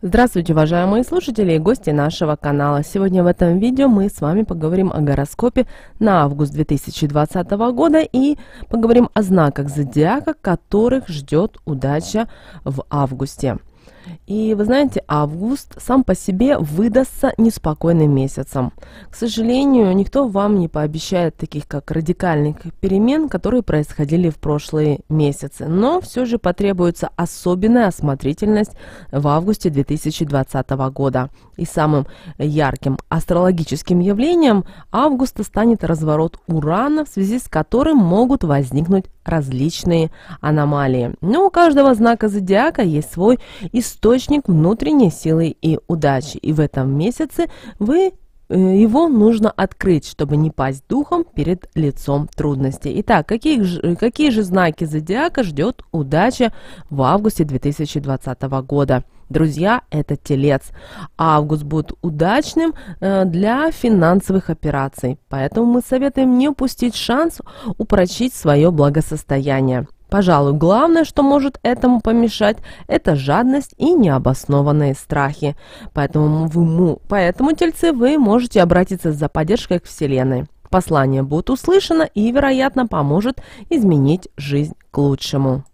Здравствуйте, уважаемые слушатели и гости нашего канала. Сегодня в этом видео мы с вами поговорим о гороскопе на август 2020 года и поговорим о знаках зодиака, которых ждет удача в августе. И вы знаете, август сам по себе выдастся неспокойным месяцем. К сожалению, никто вам не пообещает таких как радикальных перемен, которые происходили в прошлые месяцы. Но все же потребуется особенная осмотрительность в августе 2020 года. И самым ярким астрологическим явлением августа станет разворот Урана, в связи с которым могут возникнуть различные аномалии. Но у каждого знака зодиака есть свой исторический источник внутренней силы и удачи. И в этом месяце вы э, его нужно открыть, чтобы не пасть духом перед лицом трудностей. Итак, какие, же, какие же знаки зодиака ждет удача в августе 2020 года? Друзья, это телец. Август будет удачным э, для финансовых операций, поэтому мы советуем не упустить шанс упрочить свое благосостояние. Пожалуй, главное, что может этому помешать, это жадность и необоснованные страхи. Поэтому, вы, поэтому тельцы, вы можете обратиться за поддержкой к Вселенной. Послание будет услышано и, вероятно, поможет изменить жизнь к лучшему.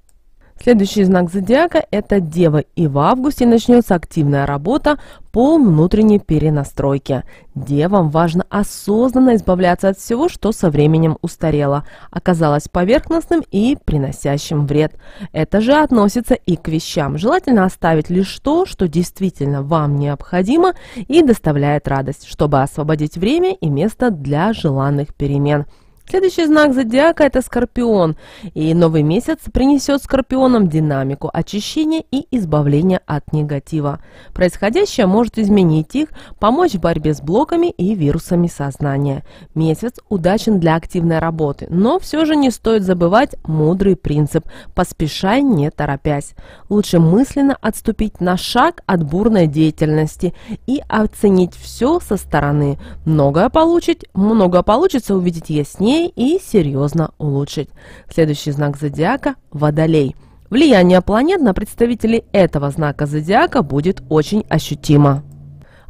Следующий знак зодиака – это Дева, и в августе начнется активная работа по внутренней перенастройке. Девам важно осознанно избавляться от всего, что со временем устарело, оказалось поверхностным и приносящим вред. Это же относится и к вещам. Желательно оставить лишь то, что действительно вам необходимо и доставляет радость, чтобы освободить время и место для желанных перемен. Следующий знак зодиака – это Скорпион, и новый месяц принесет Скорпионам динамику очищения и избавления от негатива. Происходящее может изменить их, помочь в борьбе с блоками и вирусами сознания. Месяц удачен для активной работы, но все же не стоит забывать мудрый принцип «поспешай, не торопясь». Лучше мысленно отступить на шаг от бурной деятельности и оценить все со стороны. Многое получить, много получится увидеть яснее, сильнее и серьезно улучшить. Следующий знак зодиака – водолей. Влияние планет на представителей этого знака зодиака будет очень ощутимо.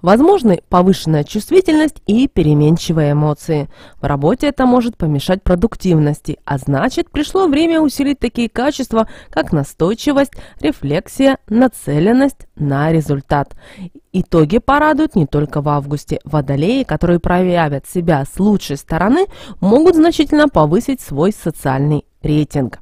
Возможны повышенная чувствительность и переменчивые эмоции. В работе это может помешать продуктивности, а значит пришло время усилить такие качества, как настойчивость, рефлексия, нацеленность на результат. Итоги порадуют не только в августе. Водолеи, которые проявят себя с лучшей стороны, могут значительно повысить свой социальный рейтинг.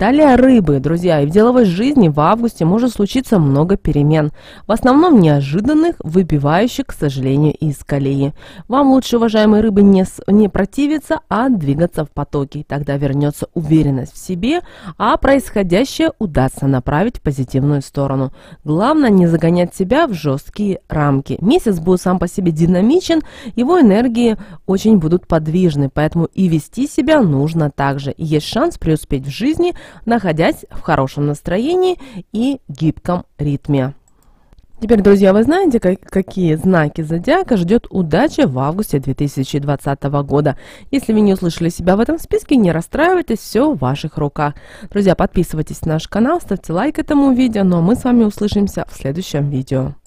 Далее рыбы, друзья, и в деловой жизни в августе может случиться много перемен. В основном неожиданных, выбивающих, к сожалению, из колеи. Вам лучше, уважаемые рыбы, не, не противиться, а двигаться в потоке. Тогда вернется уверенность в себе, а происходящее удастся направить в позитивную сторону. Главное не загонять себя в жесткие рамки. Месяц будет сам по себе динамичен, его энергии очень будут подвижны, поэтому и вести себя нужно также. Есть шанс преуспеть в жизни – находясь в хорошем настроении и гибком ритме. Теперь, друзья, вы знаете, как, какие знаки зодиака ждет удача в августе 2020 года. Если вы не услышали себя в этом списке, не расстраивайтесь, все в ваших руках. Друзья, подписывайтесь на наш канал, ставьте лайк этому видео, ну а мы с вами услышимся в следующем видео.